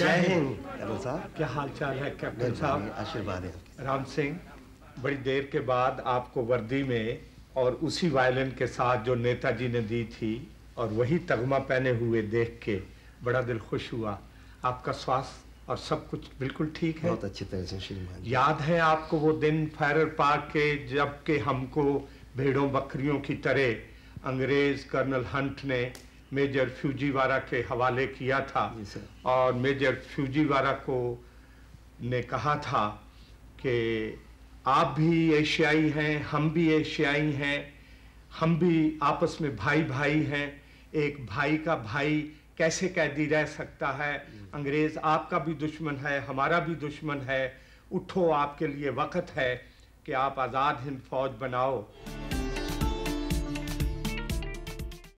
जय हिंद कैप्टन साहब क्या हाल चाल है कैप्टन साहब आशीर्वाद है राम सिंह बड़ी देर के बाद आपको वर्दी में और उसी वायलिन के साथ जो नेताजी ने दी थी और वही तगमा पहने हुए देख के बड़ा दिल खुश हुआ आपका स्वास्थ्य और सब कुछ बिल्कुल ठीक है बहुत अच्छी तरह से श्रीमान याद है आपको वो दिन फायर पार्क के जब के हमको भेड़ों बकरियों की तरह अंग्रेज कर्नल हंट ने मेजर फ्यूजीवारा के हवाले किया था और मेजर फ्यूजीवारा को ने कहा था कि आप भी एशियाई हैं हम भी एशियाई हैं हम भी आपस में भाई भाई हैं एक भाई का भाई कैसे कैदी रह सकता है अंग्रेज़ आपका भी दुश्मन है हमारा भी दुश्मन है उठो आपके लिए वक्त है कि आप आज़ाद हिंद फौज बनाओ